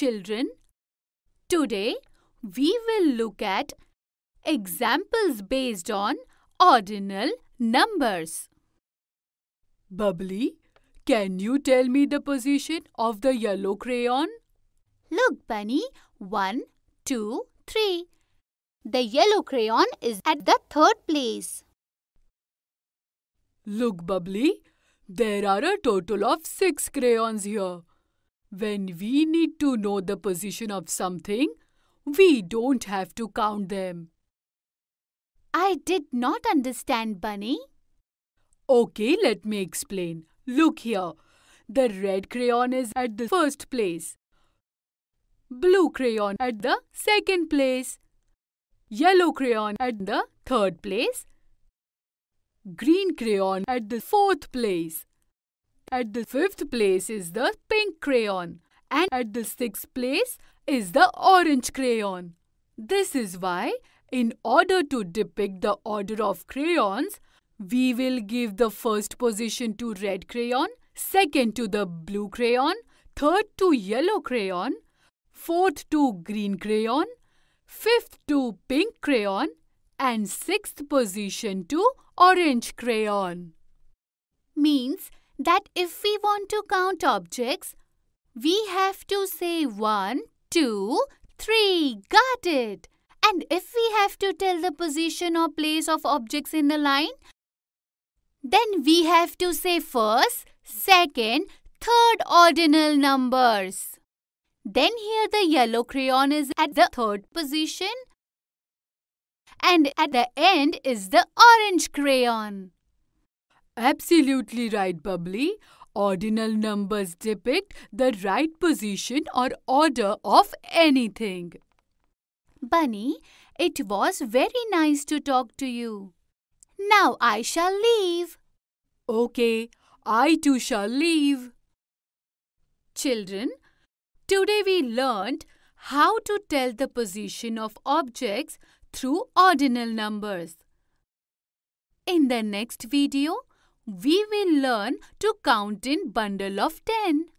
children, today we will look at examples based on ordinal numbers. Bubbly, can you tell me the position of the yellow crayon? Look, Bunny. One, two, three. The yellow crayon is at the third place. Look, Bubbly. There are a total of six crayons here. When we need to know the position of something, we don't have to count them. I did not understand, Bunny. Okay, let me explain. Look here. The red crayon is at the first place. Blue crayon at the second place. Yellow crayon at the third place. Green crayon at the fourth place. At the fifth place is the pink crayon. And at the sixth place is the orange crayon. This is why, in order to depict the order of crayons, we will give the first position to red crayon, second to the blue crayon, third to yellow crayon, fourth to green crayon, fifth to pink crayon, and sixth position to orange crayon. Means that if we want to count objects, we have to say one, two, three. Got it? And if we have to tell the position or place of objects in a line, then we have to say first, second, third ordinal numbers. Then here the yellow crayon is at the third position and at the end is the orange crayon. Absolutely right, Bubbly. Ordinal numbers depict the right position or order of anything. Bunny, it was very nice to talk to you. Now I shall leave. Okay, I too shall leave. Children, today we learned how to tell the position of objects through ordinal numbers. In the next video, we will learn to count in bundle of 10.